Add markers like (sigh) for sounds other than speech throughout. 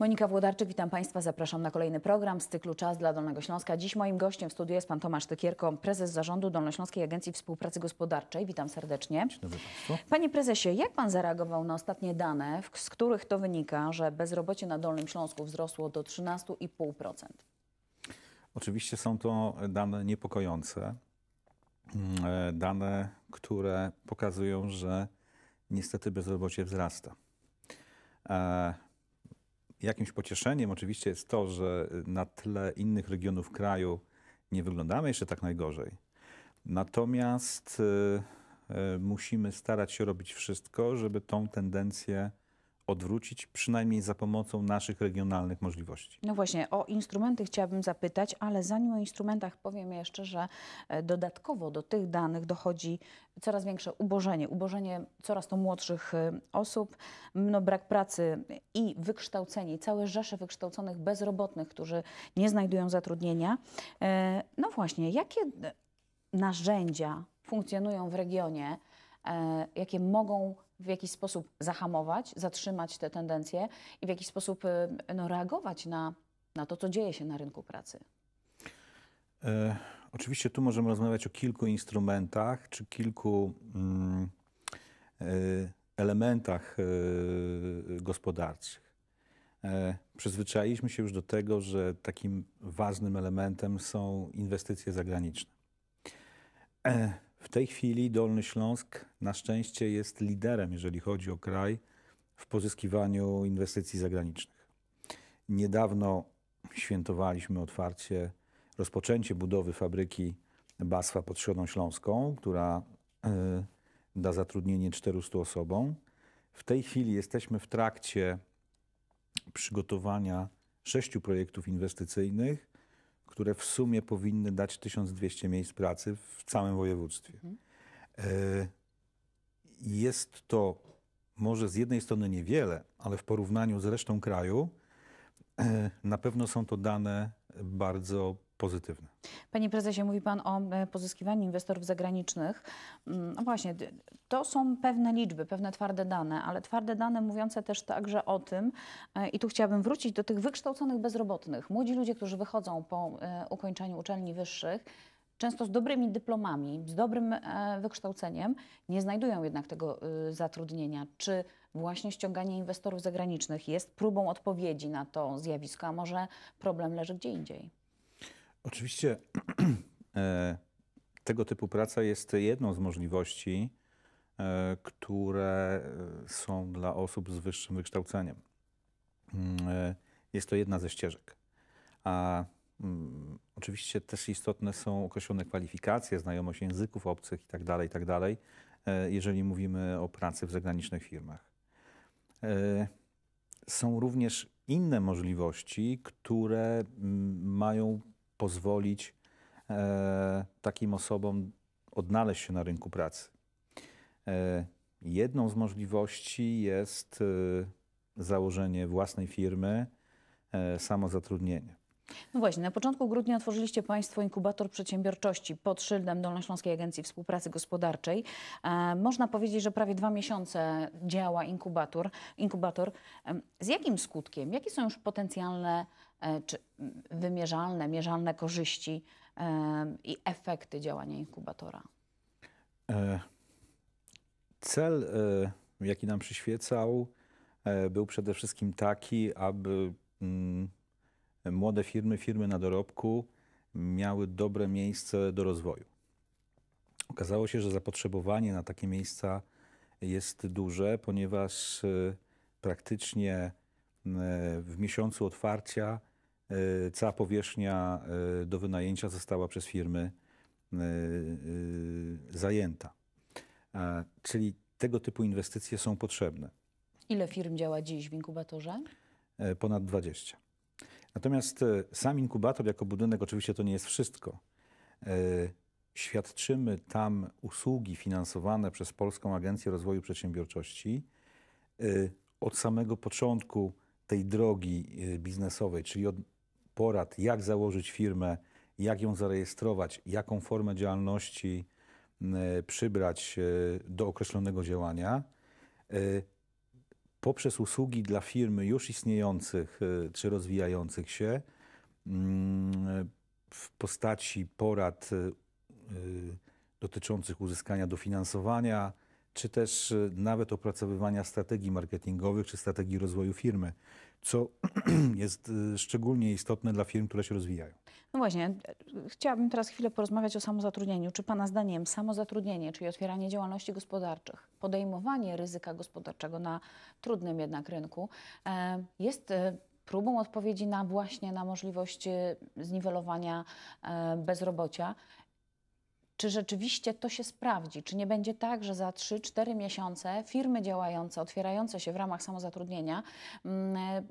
Monika Włodarczyk, witam Państwa, zapraszam na kolejny program z cyklu Czas dla Dolnego Śląska. Dziś moim gościem w studiu jest pan Tomasz Tykierko, prezes zarządu Dolnośląskiej Agencji Współpracy Gospodarczej. Witam serdecznie. Panie prezesie, jak pan zareagował na ostatnie dane, z których to wynika, że bezrobocie na Dolnym Śląsku wzrosło do 13,5%? Oczywiście są to dane niepokojące, mm, e, dane, które pokazują, że niestety bezrobocie wzrasta. E, jakimś pocieszeniem oczywiście jest to, że na tle innych regionów kraju nie wyglądamy jeszcze tak najgorzej. Natomiast e, e, musimy starać się robić wszystko, żeby tą tendencję odwrócić, przynajmniej za pomocą naszych regionalnych możliwości. No właśnie, o instrumenty chciałabym zapytać, ale zanim o instrumentach powiem jeszcze, że e, dodatkowo do tych danych dochodzi coraz większe ubożenie, ubożenie coraz to młodszych e, osób, no brak pracy i wykształceni, całe rzesze wykształconych bezrobotnych, którzy nie znajdują zatrudnienia. E, no właśnie, jakie narzędzia funkcjonują w regionie, jakie mogą w jakiś sposób zahamować, zatrzymać te tendencje i w jakiś sposób y, no, reagować na, na to, co dzieje się na rynku pracy? E, oczywiście tu możemy rozmawiać o kilku instrumentach czy kilku mm, e, elementach y, gospodarczych. E, przyzwyczailiśmy się już do tego, że takim ważnym elementem są inwestycje zagraniczne. W tej chwili Dolny Śląsk na szczęście jest liderem, jeżeli chodzi o kraj, w pozyskiwaniu inwestycji zagranicznych. Niedawno świętowaliśmy otwarcie, rozpoczęcie budowy fabryki Baswa pod Środą Śląską, która e, da zatrudnienie 400 osobom. W tej chwili jesteśmy w trakcie przygotowania sześciu projektów inwestycyjnych które w sumie powinny dać 1200 miejsc pracy w całym województwie. Mhm. E, jest to może z jednej strony niewiele, ale w porównaniu z resztą kraju e, na pewno są to dane bardzo pozytywne. Panie prezesie, mówi pan o e, pozyskiwaniu inwestorów zagranicznych. Mm, no właśnie, to są pewne liczby, pewne twarde dane, ale twarde dane mówiące też także o tym, e, i tu chciałabym wrócić do tych wykształconych bezrobotnych. Młodzi ludzie, którzy wychodzą po e, ukończeniu uczelni wyższych, często z dobrymi dyplomami, z dobrym wykształceniem, nie znajdują jednak tego y, zatrudnienia. Czy właśnie ściąganie inwestorów zagranicznych jest próbą odpowiedzi na to zjawisko, a może problem leży gdzie indziej? Oczywiście (clears throat) e, tego typu praca jest jedną z możliwości, e, które e, są dla osób z wyższym wykształceniem. Mm, jest to jedna ze ścieżek. A mm, oczywiście też istotne są określone kwalifikacje, znajomość języków obcych itd., tak dalej, tak jeżeli mówimy o pracy w zagranicznych firmach. Są również inne możliwości, które mm, mają pozwolić e, takim osobom odnaleźć się na rynku pracy. E, jedną z możliwości jest e, założenie własnej firmy, e, samozatrudnienie. No właśnie, na początku grudnia otworzyliście Państwo inkubator przedsiębiorczości pod szyldem Dolnośląskiej Agencji Współpracy Gospodarczej. E, można powiedzieć, że prawie dwa miesiące działa inkubator. inkubator. E, z jakim skutkiem? Jakie są już potencjalne E, czy wymierzalne, mierzalne korzyści e, i efekty działania inkubatora? E, cel, jaki nam przyświecał, był przede wszystkim taki, aby mm, młode firmy, firmy na dorobku miały dobre miejsce do rozwoju. Okazało się, że zapotrzebowanie na takie miejsca jest duże, ponieważ praktycznie w miesiącu otwarcia E, cała powierzchnia e, do wynajęcia została przez firmy e, zajęta. Czyli tego typu inwestycje są potrzebne. Ile firm działa dziś w inkubatorze? Ponad 20. Natomiast sam inkubator jako budynek oczywiście to nie jest wszystko. Świadczymy tam usługi finansowane przez Polską Agencję Rozwoju Przedsiębiorczości od samego początku tej drogi biznesowej, czyli od porad, jak założyć firmę, jak ją zarejestrować, jaką formę działalności e, przybrać e, do określonego działania. E, poprzez usługi dla firmy już istniejących czy rozwijających się w postaci porad dotyczących uzyskania dofinansowania, czy też nawet opracowywania strategii marketingowych czy strategii rozwoju firmy co (clears throat) jest y, szczególnie istotne dla firm, które się rozwijają. No właśnie, chciałabym teraz chwilę porozmawiać o samozatrudnieniu. Czy Pana zdaniem samozatrudnienie, czyli otwieranie działalności gospodarczych, podejmowanie ryzyka gospodarczego na trudnym jednak rynku, e, jest e, próbą odpowiedzi na właśnie na możliwość e, zniwelowania bezrobocia czy rzeczywiście to się sprawdzi? Czy nie będzie tak, że za 3-4 miesiące firmy działające, otwierające się w ramach samozatrudnienia, mm,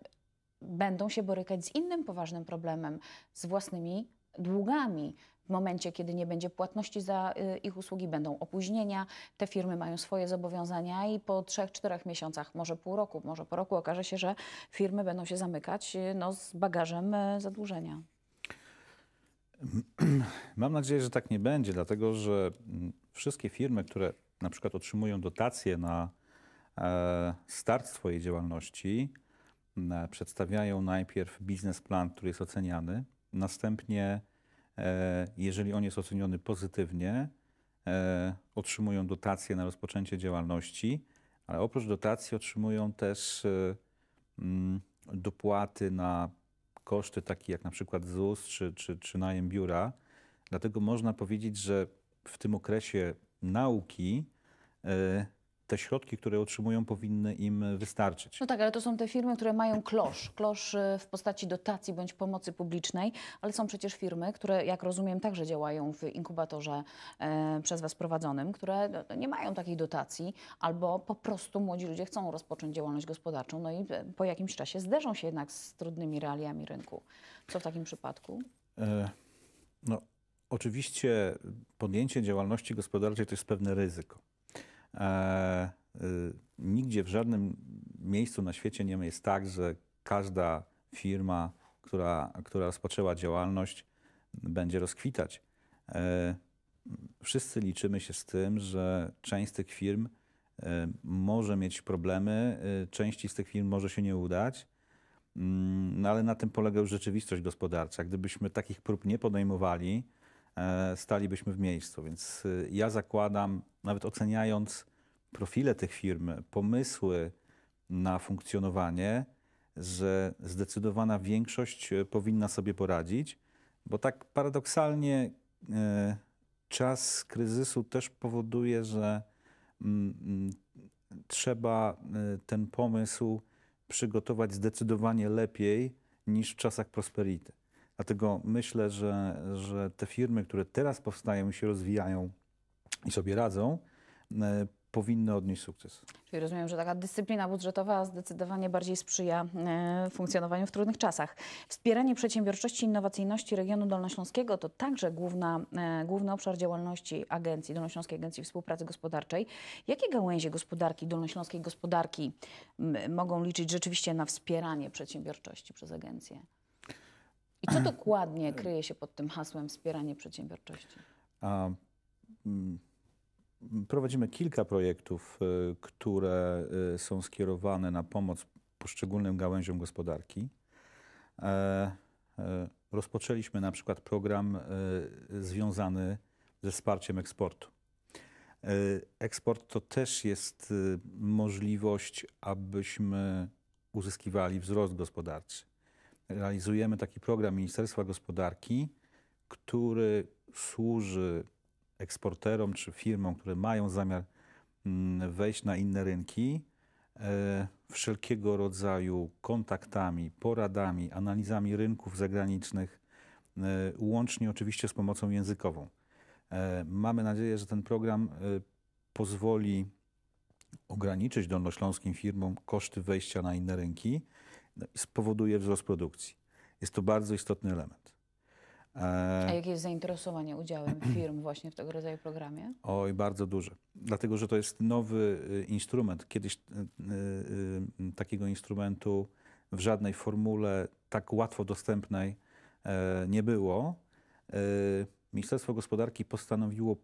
będą się borykać z innym poważnym problemem, z własnymi długami. W momencie, kiedy nie będzie płatności za y, ich usługi, będą opóźnienia, te firmy mają swoje zobowiązania i po trzech, czterech miesiącach, może pół roku, może po roku okaże się, że firmy będą się zamykać y, no, z bagażem y, zadłużenia. Mam nadzieję, że tak nie będzie, dlatego że mm, wszystkie firmy, które na przykład otrzymują dotacje na e, start swojej działalności, mm, e, przedstawiają najpierw biznesplan, który jest oceniany, następnie, e, jeżeli on jest oceniony pozytywnie, otrzymują dotacje na rozpoczęcie działalności, ale oprócz dotacji otrzymują też mm, dopłaty na koszty takie jak na przykład ZUS czy, czy, czy najem biura. Dlatego można powiedzieć, że w tym okresie nauki e, te środki, które otrzymują, powinny im wystarczyć. No tak, ale to są te firmy, które mają klosz. Klosz y, w postaci dotacji bądź pomocy publicznej, ale są przecież firmy, które, jak rozumiem, także działają w inkubatorze e, przez Was prowadzonym, które nie mają takiej dotacji albo po prostu młodzi ludzie chcą rozpocząć działalność gospodarczą, no i e, po jakimś czasie zderzą się jednak z trudnymi realiami rynku. Co w takim przypadku? E, no, oczywiście podjęcie działalności gospodarczej to jest pewne ryzyko. E, y, nigdzie w żadnym miejscu na świecie nie jest tak, że każda firma, która, która rozpoczęła działalność, będzie rozkwitać. E, wszyscy liczymy się z tym, że część z tych firm e, może mieć problemy, części z tych firm może się nie udać. Mm, no ale na tym polega już rzeczywistość gospodarcza. Gdybyśmy takich prób nie podejmowali, E, stalibyśmy w miejscu. Więc y, ja zakładam, nawet oceniając profile tych firm, pomysły na funkcjonowanie, że zdecydowana większość e, powinna sobie poradzić, bo tak paradoksalnie e, czas kryzysu też powoduje, że mm, mm, trzeba ten pomysł przygotować zdecydowanie lepiej niż w czasach prosperity. Dlatego myślę, że, że te firmy, które teraz powstają i się rozwijają i sobie radzą, e, powinny odnieść sukces. Czyli rozumiem, że taka dyscyplina budżetowa zdecydowanie bardziej sprzyja e, funkcjonowaniu w trudnych czasach. Wspieranie przedsiębiorczości i innowacyjności regionu dolnośląskiego to także główna, e, główny obszar działalności agencji, Dolnośląskiej Agencji Współpracy Gospodarczej. Jakie gałęzie gospodarki, dolnośląskiej gospodarki mogą liczyć rzeczywiście na wspieranie przedsiębiorczości przez agencję? co dokładnie kryje się pod tym hasłem wspieranie przedsiębiorczości? A, mm, prowadzimy kilka projektów, y, które y, są skierowane na pomoc poszczególnym gałęziom gospodarki. E, e, rozpoczęliśmy na przykład program y, związany ze wsparciem eksportu. E, eksport to też jest możliwość, abyśmy uzyskiwali wzrost gospodarczy realizujemy taki program Ministerstwa Gospodarki, który służy eksporterom czy firmom, które mają zamiar mm, wejść na inne rynki, e, wszelkiego rodzaju kontaktami, poradami, analizami rynków zagranicznych, e, łącznie oczywiście z pomocą językową. E, mamy nadzieję, że ten program pozwoli ograniczyć dolnośląskim firmom koszty wejścia na inne rynki spowoduje wzrost produkcji. Jest to bardzo istotny element. E, A jakie jest zainteresowanie udziałem (clears throat) firm właśnie w tego rodzaju programie? Oj, bardzo duże. Dlatego, że to jest nowy y, instrument. Kiedyś y, y, takiego instrumentu w żadnej formule tak łatwo dostępnej e, nie było. E, Ministerstwo Gospodarki postanowiło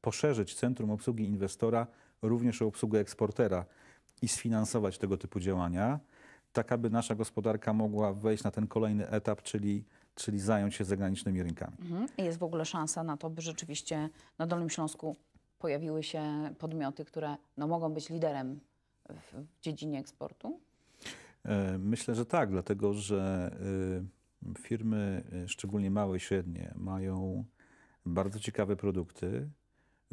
poszerzyć Centrum Obsługi Inwestora również o obsługę eksportera i sfinansować tego typu działania tak aby nasza gospodarka mogła wejść na ten kolejny etap, czyli czyli zająć się zagranicznymi rynkami. Mhm. Jest w ogóle szansa na to, by rzeczywiście na Dolnym Śląsku pojawiły się podmioty, które no, mogą być liderem w dziedzinie eksportu? E, myślę, że tak, dlatego że e, firmy, e, szczególnie małe i średnie, mają bardzo ciekawe produkty,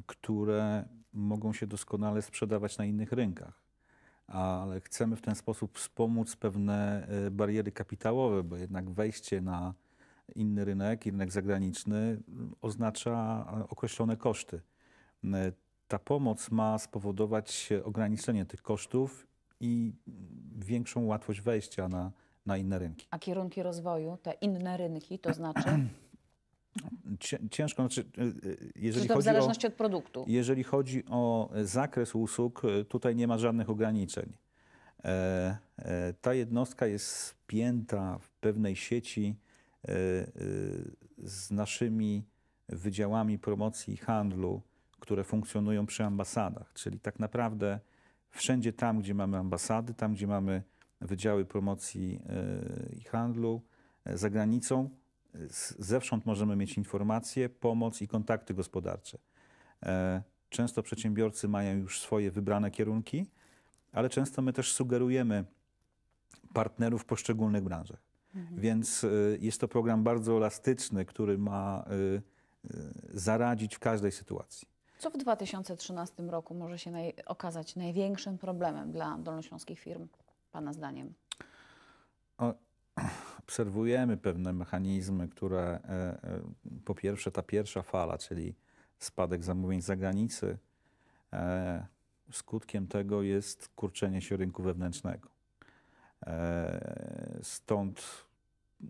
które mogą się doskonale sprzedawać na innych rynkach ale chcemy w ten sposób wspomóc pewne e, bariery kapitałowe, bo jednak wejście na inny rynek, rynek zagraniczny mm, oznacza e, określone koszty. E, ta pomoc ma spowodować ograniczenie tych kosztów i mm, większą łatwość wejścia na, na inne rynki. A kierunki rozwoju, te inne rynki, to znaczy? (clears throat) Ciężko, znaczy, e, e, jeżeli to chodzi w zależności o, od produktu. Jeżeli chodzi o e, zakres usług, tutaj nie ma żadnych ograniczeń. ta jednostka jest spięta w pewnej sieci z naszymi wydziałami promocji i handlu, które funkcjonują przy ambasadach. Czyli tak naprawdę wszędzie tam, gdzie mamy ambasady, tam, gdzie mamy wydziały promocji i handlu za granicą, zewsząd możemy mieć informacje, pomoc i kontakty gospodarcze. E, często przedsiębiorcy mają już swoje wybrane kierunki, ale często my też sugerujemy partnerów w poszczególnych branżach. Mhm. Więc e, jest to program bardzo elastyczny, który ma e, zaradzić w każdej sytuacji. Co w 2013 roku może się naj okazać największym problemem dla dolnośląskich firm, Pana zdaniem? O obserwujemy pewne mechanizmy, które e, e, po pierwsze ta pierwsza fala, czyli spadek zamówień z zagranicy, e, skutkiem tego jest kurczenie się rynku wewnętrznego. Stąd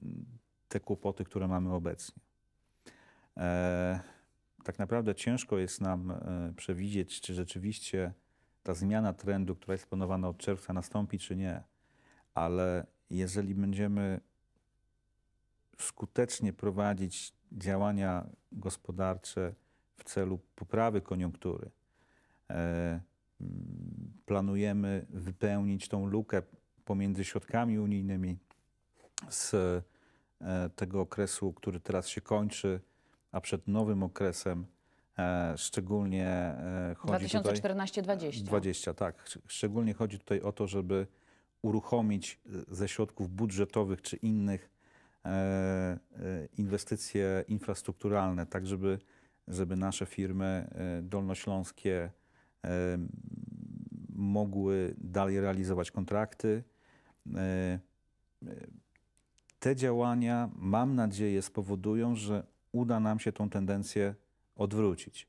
mm, te kłopoty, które mamy obecnie. Tak naprawdę ciężko jest nam przewidzieć, czy rzeczywiście ta zmiana trendu, która jest planowana od czerwca, nastąpi, czy nie. Ale jeżeli będziemy skutecznie prowadzić działania gospodarcze w celu poprawy koniunktury. E, mm, planujemy wypełnić tą lukę pomiędzy środkami unijnymi z e, tego okresu, który teraz się kończy, a przed nowym okresem e, szczególnie chodzi 2014-2020. 20, tak. Szczególnie chodzi tutaj o to, żeby uruchomić ze środków budżetowych czy innych E, e, inwestycje infrastrukturalne, tak żeby, żeby nasze firmy e, dolnośląskie mogły dalej realizować kontrakty. Te działania, mam nadzieję, spowodują, że uda nam się tą tendencję odwrócić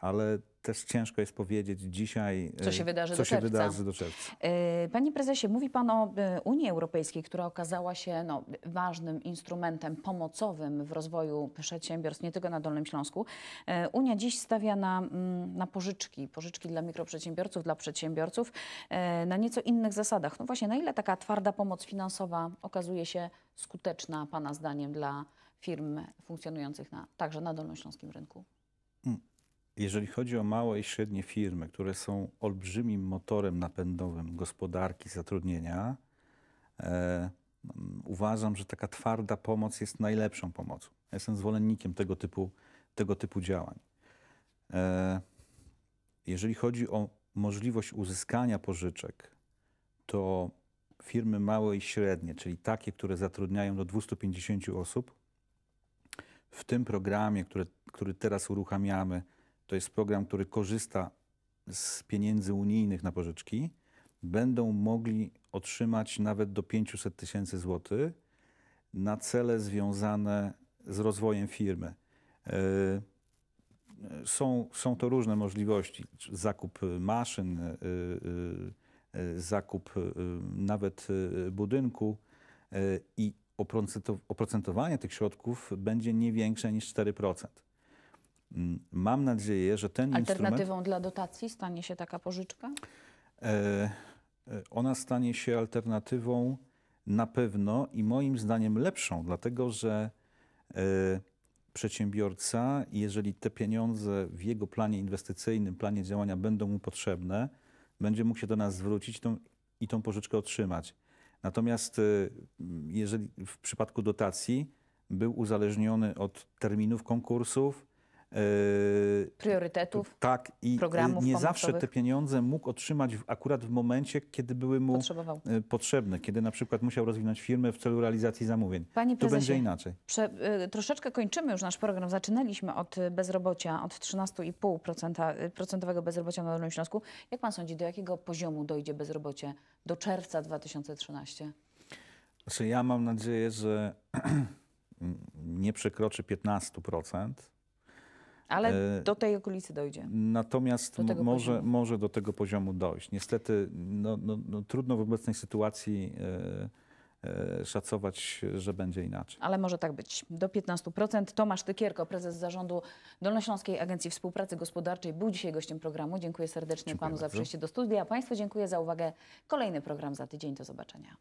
ale też ciężko jest powiedzieć dzisiaj, co się e, wydarzy, co do, się czerwca. wydarzy do czerwca. E, panie prezesie, mówi pan o e, Unii Europejskiej, która okazała się no, ważnym instrumentem pomocowym w rozwoju przedsiębiorstw, nie tylko na Dolnym Śląsku. Unia dziś stawia na, mm, na pożyczki, pożyczki dla mikroprzedsiębiorców, dla przedsiębiorców na nieco innych zasadach. No właśnie, na ile taka twarda pomoc finansowa okazuje się skuteczna, pana zdaniem, dla firm funkcjonujących na, także na dolnośląskim rynku? jeżeli chodzi o małe i średnie firmy, które są olbrzymim motorem napędowym gospodarki, zatrudnienia, e, uważam, że taka twarda pomoc jest najlepszą pomocą. jestem zwolennikiem tego typu, tego typu działań. E, jeżeli chodzi o możliwość uzyskania pożyczek, to firmy małe i średnie, czyli takie, które zatrudniają do 250 osób, w tym programie, który, który teraz uruchamiamy, to jest program, który korzysta z pieniędzy unijnych na pożyczki, będą mogli otrzymać nawet do 500 tysięcy złotych na cele związane z rozwojem firmy. E, są, są to różne możliwości. Zakup maszyn, e, e, zakup nawet budynku i oprocentowanie tych środków będzie nie większe niż 4%. Mm, mam nadzieję, że ten Alternatywą instrument, dla dotacji stanie się taka pożyczka? E, e, ona stanie się alternatywą na pewno i moim zdaniem lepszą, dlatego że e, przedsiębiorca, jeżeli te pieniądze w jego planie inwestycyjnym, planie działania będą mu potrzebne, będzie mógł się do nas zwrócić tą, i tą pożyczkę otrzymać. Natomiast jeżeli w przypadku dotacji był uzależniony od terminów konkursów, Yy, priorytetów, tak, i y, programów nie zawsze te pieniądze mógł otrzymać akurat w momencie, kiedy były mu y, potrzebne, kiedy na przykład musiał rozwinąć firmę w celu realizacji zamówień. Panie prezesie, to będzie inaczej. Prze, y, troszeczkę kończymy już nasz program. Zaczynaliśmy od bezrobocia, od 13,5% bezrobocia na Dolnym Śląsku. Jak pan sądzi, do jakiego poziomu dojdzie bezrobocie do czerwca 2013? Znaczy ja mam nadzieję, że (clears throat) nie przekroczy 15%. Ale e, do tej okolicy dojdzie. Natomiast do może, może do tego poziomu dojść. Niestety no, no, no, trudno w obecnej sytuacji e, e, szacować, że będzie inaczej. Ale może tak być. Do 15%. Tomasz Tykierko, prezes zarządu Dolnośląskiej Agencji Współpracy Gospodarczej, był dzisiaj gościem programu. Dziękuję serdecznie dziękuję panu bardzo. za przyjście do studia. Państwu dziękuję za uwagę. Kolejny program za tydzień. Do zobaczenia.